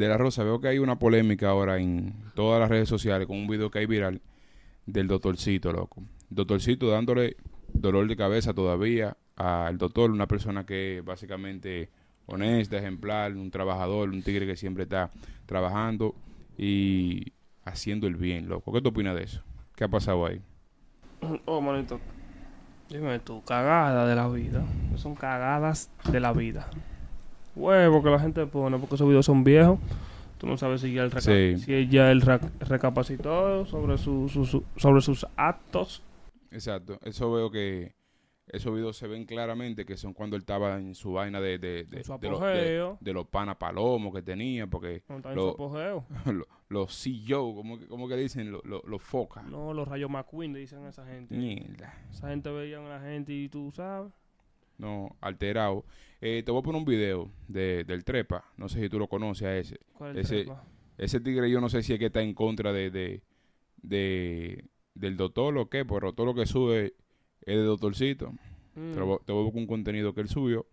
de la Rosa, veo que hay una polémica ahora en todas las redes sociales con un video que hay viral del doctorcito, loco. Doctorcito dándole dolor de cabeza todavía al doctor, una persona que básicamente honesta, ejemplar, un trabajador, un tigre que siempre está trabajando y haciendo el bien, loco. ¿Qué te opinas de eso? ¿Qué ha pasado ahí? Oh, manito. Dime tú, cagada de la vida. Son cagadas de la vida huevo que la gente pone, porque esos videos son viejos. Tú no sabes si ya el si ya el recapacitó sobre, sobre sus actos. Exacto. Eso veo que esos videos se ven claramente que son cuando él estaba en su vaina de, de, los, de, pana palomo que tenía, porque... Los, los, e los como que, como que dicen, los lo, focas. No, los rayos McQueen, dicen a esa gente. Esa gente veía a la gente y tú sabes no alterado. Eh, te voy a poner un video de, del Trepa. No sé si tú lo conoces a ese. ese, ese tigre yo no sé si es que está en contra de, de, del doctor o qué, pero todo lo que sube es de doctorcito. Mm. Te, voy, a buscar un contenido que él subió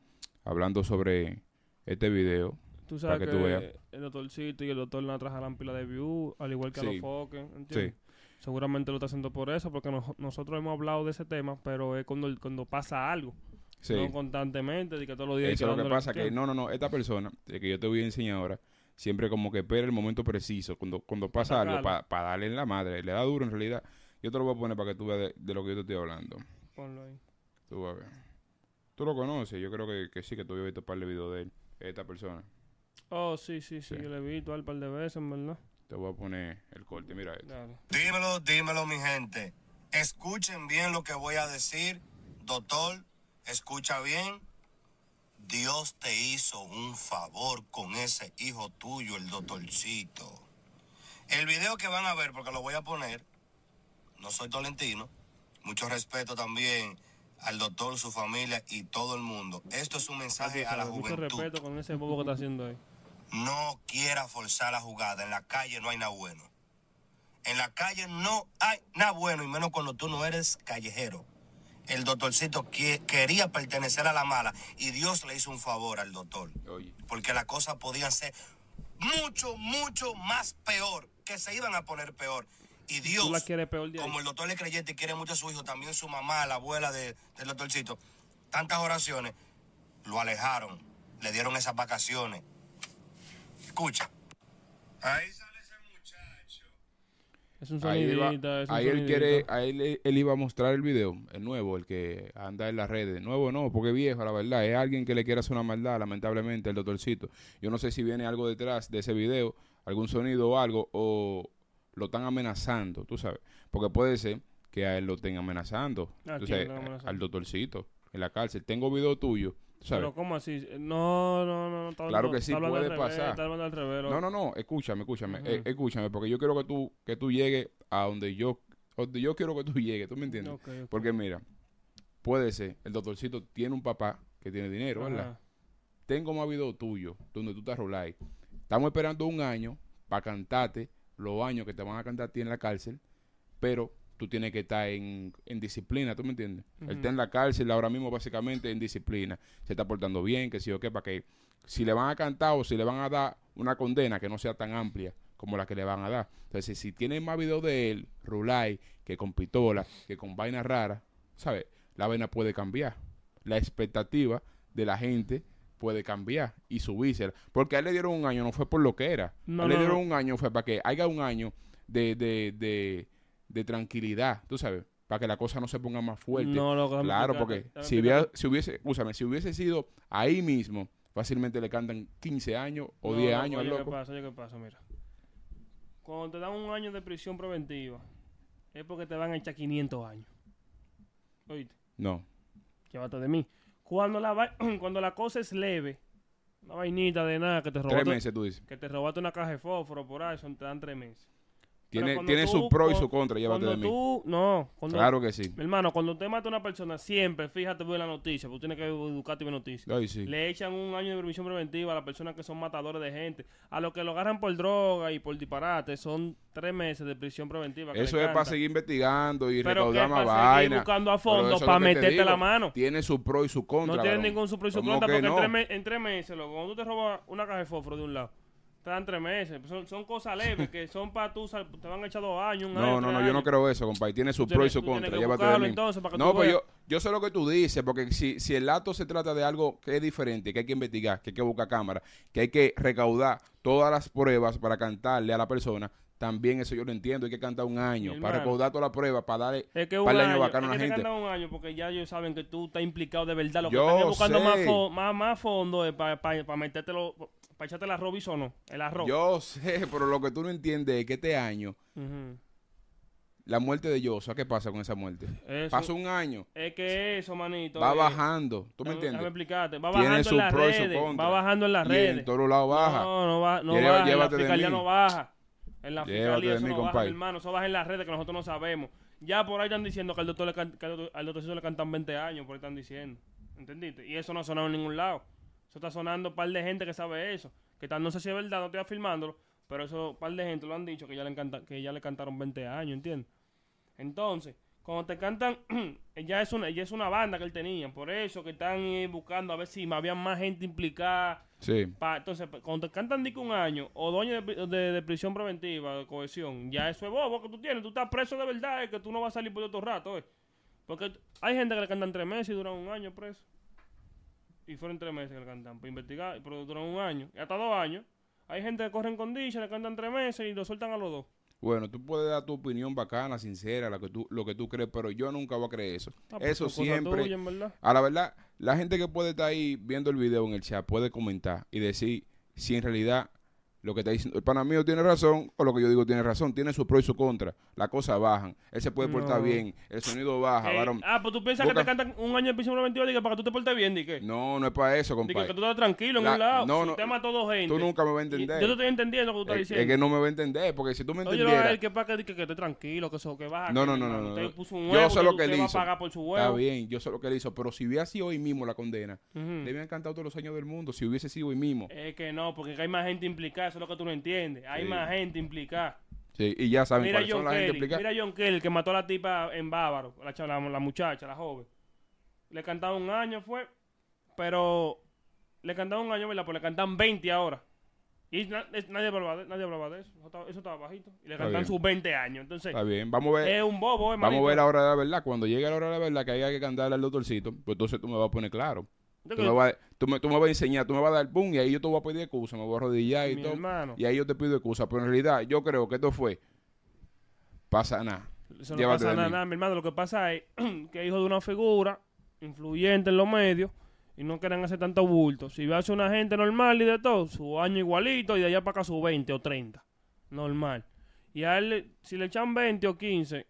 hablando sobre este video. Tú sabes que, el doctorcito y el doctor no la pila de view, al igual que a los foques, Seguramente lo está haciendo por eso, porque nosotros hemos hablado de ese tema, pero es cuando, cuando pasa algo. Sí. No constantemente, de que todos los días. Eso es lo que pasa, que no, no, no, esta persona de que yo te voy a enseñar ahora, siempre como que espera el momento preciso, cuando, cuando pasa algo, para darle en la madre, le da duro en realidad. Yo te lo voy a poner para que tú veas de, lo que yo te estoy hablando. Ponlo ahí. Tú lo conoces, yo creo que, sí, que tú habías visto un par de videos de él, esta persona. Oh, sí, sí, sí, yo le he visto un par de veces, verdad. Te voy a poner el corte, mira esto. Dímelo, dímelo, mi gente. Escuchen bien lo que voy a decir, doctor Escucha bien. Dios te hizo un favor con ese hijo tuyo, el doctorcito. El video que van a ver, porque lo voy a poner, no soy tolentino, mucho respeto también al doctor, su familia y todo el mundo. Esto es un mensaje a la juventud. respeto con ese que está haciendo ahí. No quiera forzar la jugada, en la calle no hay nada bueno. En la calle no hay nada bueno, y menos cuando tú no eres callejero el doctorcito quería pertenecer a la mala y Dios le hizo un favor al doctor. Porque las cosas podían ser mucho, mucho más peor, que se iban a poner peor. Y Dios, como el doctor le creyente quiere mucho a su hijo, también su mamá, la abuela del doctorcito, tantas oraciones, lo alejaron, le dieron esas vacaciones. Escucha. Ahí está. Es un ahí, ahí él quiere, ahí él, iba a mostrar el video, el nuevo, el que anda en las redes. Nuevo no, porque viejo, la verdad. Es alguien que le quiere hacer una maldad, lamentablemente, el doctorcito. Yo no sé si viene algo detrás de ese video, algún sonido o algo, o lo están amenazando, tú sabes. Porque puede ser que a él lo estén amenazando. al doctorcito en la cárcel. Tengo video tuyo pero ¿cómo así? No, no, no. claro que sí, puede pasar. no, no, no, escúchame, escúchame, eh, escúchame, porque yo quiero que tú, que tú llegues a donde yo, yo quiero que tú llegues, ¿tú me entiendes? Porque mira, puede ser, el doctorcito tiene un papá que tiene dinero, ¿verdad? Tengo más video tuyo, donde tú te arroláis. Estamos esperando un año para cantarte los años que te van a cantar a ti en la cárcel, pero tú tienes que estar en, disciplina, ¿tú me entiendes? Él está en la cárcel ahora mismo básicamente en disciplina, se está portando bien, que sí o qué, para que si le van a cantar o si le van a dar una condena que no sea tan amplia como la que le van a dar. Entonces, si tienen más videos de él, Rulay, que con pistola, que con vaina rara, ¿sabes? La vaina puede cambiar. La expectativa de la gente puede cambiar y subirse. Porque a él le dieron un año, no fue por lo que era. le dieron un año, fue para que haya un año de, de de tranquilidad, tú sabes, para que la cosa no se ponga más fuerte. No, lo Claro, porque si, si hubiese, úsame, si hubiese sido ahí mismo, fácilmente le cantan 15 años o 10 años oye, loco. ¿Qué pasa? Oye, ¿qué pasa? Mira. Cuando te dan un año de prisión preventiva, es porque te van a echar 500 años. ¿Oíste? No. Llévate de mí. Cuando la, cuando la cosa es leve, una vainita de nada que te robaste. Tres meses, tú dices. Que te robaste una caja de fósforo por ahí, te dan tres meses. Tiene, tiene su pro y su contra, llévate de mí. Tú, no, claro que sí. hermano, cuando usted mata a una persona, siempre, fíjate, ve la noticia, porque tienes que educarte y noticias. Le echan un año de prisión preventiva a las personas que son matadores de gente. A los que lo agarran por droga y por disparate, son tres meses de prisión preventiva. Eso es para seguir investigando y más buscando a fondo para meterte la mano. Tiene su pro y su contra. No tiene ningún su pro y su pues contra, porque en, tres, meses, cuando tú te robas una caja de fósforo de un lado te dan tres meses. Son, cosas leves que son para tú, te van a echar dos años. no, no, no, yo no creo eso, compadre. Tiene su pro y su contra no, pues yo, sé lo que tú dices, porque si, si el acto se trata de algo que es diferente, que hay que investigar, que hay que buscar cámara, que hay que recaudar todas las pruebas para cantarle a la persona, también eso yo lo entiendo. Hay que cantar un año para recaudar todas las pruebas para darle para el año, bacano a la gente. Hay que cantar un año porque ya ellos saben que tú estás implicado de verdad. Lo que están buscando más, fondo eh, para meterte los para echarte el arroz no. El arroz. Yo sé, pero lo que tú no entiendes es que este año. La muerte de ¿sabes ¿qué pasa con esa muerte? Pasó un año. Es que eso, manito. Va eh, bajando. ¿Tú me entiendes? Explicarte. Va bajando en las redes. Va bajando en las y en todos lados baja. No, no, va, no baja. Llévate en la fiscalía no baja. En la fiscalía eso no baja, hermano. Eso baja en las redes que nosotros no sabemos. Ya por ahí están diciendo que al doctor, le, al le cantan 20 años. Por ahí están diciendo. ¿Entendiste? Y eso no ha sonado en ningún lado. Eso está sonando un par de gente que sabe eso. Que tal, no sé si es verdad, no estoy afirmándolo, pero eso un par de gente lo han dicho que ya le, encanta, que ya le cantaron 20 años, ¿entiendes? Entonces, cuando te cantan, ya es una, ya es una banda que él tenía, por eso que están buscando a ver si había más gente implicada. Sí. entonces, cuando te cantan disco un año o dos de, prisión preventiva, de cohesión, ya eso es bobo que tú tienes, tú estás preso de verdad, es que tú no vas a salir por otro rato, eh. Porque hay gente que le cantan tres meses y duran un año preso y fueron tres meses que le cantan. Para investigar, y duraron un año, y hasta dos años. Hay gente que corre en condiciones, le cantan tres meses y lo sueltan a los dos. Bueno, tú puedes dar tu opinión bacana, sincera, lo que tú, crees, pero yo nunca voy a creer eso. Ah, pues eso siempre. A la verdad, la gente que puede estar ahí viendo el video en el chat puede comentar y decir si en realidad lo que te diciendo el pana mío tiene razón o lo que yo digo tiene razón. Tiene su pro y su contra. Las cosas bajan. Él se puede portar bien. El sonido baja, eh, Ah, pues tú piensas que te cantan un año en piso 92 diga, para que tú te portes bien, qué? No, no es para eso, compadre. que tú estás tranquilo en un lado. No, no. Tema todo gente. Tú nunca me vas a entender. yo te estoy entendiendo lo que tú estás eh, diciendo. Es que no me va a entender, porque si tú me entendieras... Oye, que para que, que, que esté tranquilo, que eso, que baja. No, no, no, no. puso un yo sé lo que él hizo. Está bien, yo sé lo que él hizo. Pero si hubiera sido hoy mismo la condena, le hubieran cantado todos los años del mundo. Si hubiese sido hoy mismo. Es que no, porque hay más gente implicada eso es lo que tú no entiendes. Hay más gente implicada. Sí, y ya saben mira son la gente implicada. Mira John Kelly, que mató a la tipa en Bávaro, la, la muchacha, la joven. Le cantaba un año, fue, pero le cantaba un año, ¿verdad? Pues le cantan 20 ahora. Y nadie, hablaba de, nadie hablaba eso. Eso estaba, bajito. Y le cantan sus 20 años. Entonces, Está bien. Vamos a ver, es un bobo, es Vamos a ver la hora de la verdad. Cuando llegue la hora de la verdad, que haya que cantarle al doctorcito, pues entonces tú me vas a poner claro. Tú me, vas, a enseñar, tú me vas a dar boom y ahí yo te voy a pedir excusa, me voy a arrodillar y todo. Y ahí yo te pido excusa. Pero en realidad, yo creo que esto fue. Pasa nada. Eso no pasa nada, mi hermano. Lo que pasa es que hijo de una figura influyente en los medios y no quieren hacer tanto bulto. Si va a una gente normal y de todo, su año igualito y de allá para acá su 20 o 30. Normal. Y a él, si le echan 20 o 15,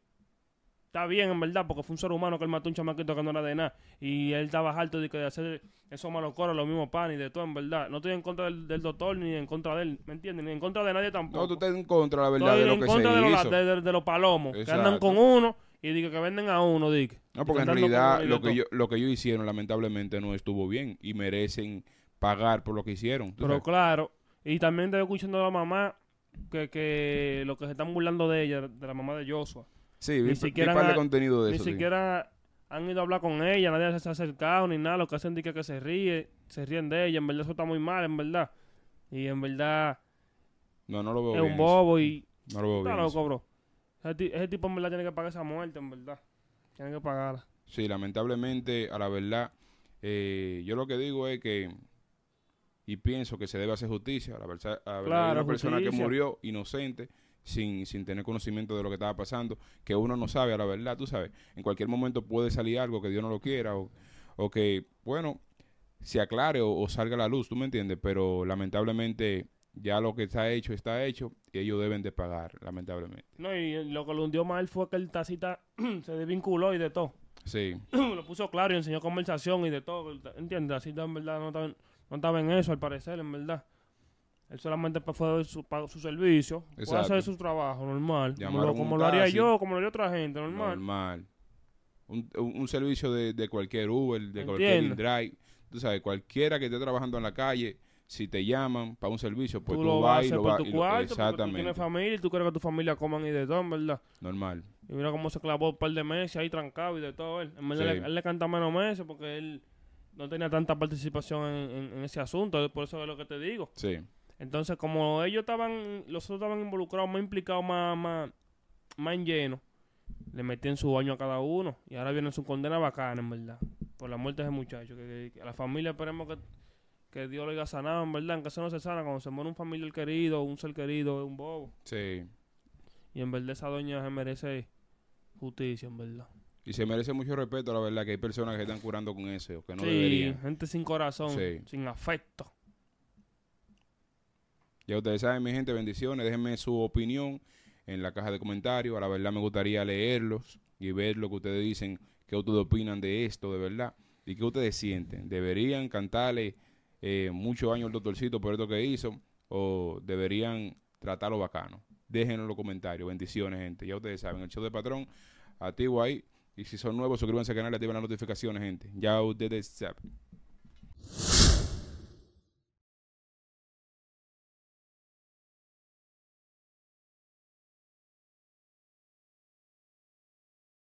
está bien, en verdad, porque fue un ser humano que él mató un chamaquito que no era de nada. Y él estaba harto de, que de hacer esos coros, los mismos pan y de todo, en verdad. No estoy en contra del, doctor, ni en contra de él, ¿me entiendes? Ni en contra de nadie tampoco. No, tú estás en contra, la verdad, de lo que se Los, de, los palomos, que andan con uno y digo que venden a uno, No, porque en realidad lo que, yo, lo que ellos hicieron lamentablemente no estuvo bien y merecen pagar por lo que hicieron. Pero claro, y también estoy escuchando a la mamá que, que lo que se están burlando de ella, de la mamá de Joshua Sí, ni siquiera han ido a hablar con ella, nadie se ha acercado ni nada. Lo que hacen es que se ríe, se ríen de ella. En verdad, eso está muy mal, en verdad. Y en verdad. Es un bobo y. No lo veo Ese, tipo en verdad tiene que pagar esa muerte, en verdad. Tiene que pagarla. Sí, lamentablemente, a la verdad. Eh, yo lo que digo es que. Y pienso que se debe hacer justicia. A la una persona que murió inocente sin, sin tener conocimiento de lo que estaba pasando, que uno no sabe a la verdad, tú sabes. En cualquier momento puede salir algo que Dios no lo quiera o, o que, bueno, se aclare o, salga la luz, tú me entiendes, pero lamentablemente ya lo que está hecho está hecho y ellos deben de pagar, lamentablemente. No, y eh, lo que lo hundió mal fue que el tacita se desvinculó y de todo. Sí. lo puso claro y enseñó conversación y de todo, ¿entiendes? Así en verdad no no estaba en eso, al parecer, en verdad. Él solamente fue su, su servicio, Exacto. puede hacer su trabajo normal, como, lo, como haría yo, como lo haría otra gente, normal. Normal. Un, servicio de, cualquier Uber, de cualquier Drive, tú sabes, cualquiera que esté trabajando en la calle, si te llaman para un servicio, pues tú, lo vas Tu cuarto, Tú tienes familia y tú quieres que tu familia coman y de todo, ¿verdad? Normal. Y mira cómo se clavó un par de meses ahí trancado y de todo. Él, le, él canta menos meses porque él no tenía tanta participación en ese asunto. Por eso es lo que te digo. Sí. Entonces, como ellos estaban, los otros estaban involucrados, más implicados, más, más, más en lleno, le metían su baño a cada uno. Y ahora viene su condena bacana, en verdad. Por la muerte de ese muchacho. Que, a la familia esperemos que, Dios lo haya sanado, en verdad. En eso no se sana, cuando se muere un familiar querido, un ser querido, un bobo. Sí. Y en verdad esa doña se merece justicia, en verdad. Y se merece mucho respeto, la verdad, que hay personas que están curando con eso, que no sí, gente sin corazón, sin afecto. Ya ustedes saben, mi gente, bendiciones. Déjenme su opinión en la caja de comentarios. A la verdad me gustaría leerlos y ver lo que ustedes dicen, qué ustedes opinan de esto, de verdad. Y qué ustedes sienten. ¿Deberían cantarle eh, mucho muchos años al doctorcito por esto que hizo? ¿O deberían tratarlo bacano? Déjenlo en los comentarios. Bendiciones, gente. Ya ustedes saben, el show de patrón, activo ahí. Y si son nuevos, suscríbanse al canal y activen las notificaciones, gente. Ya ustedes saben.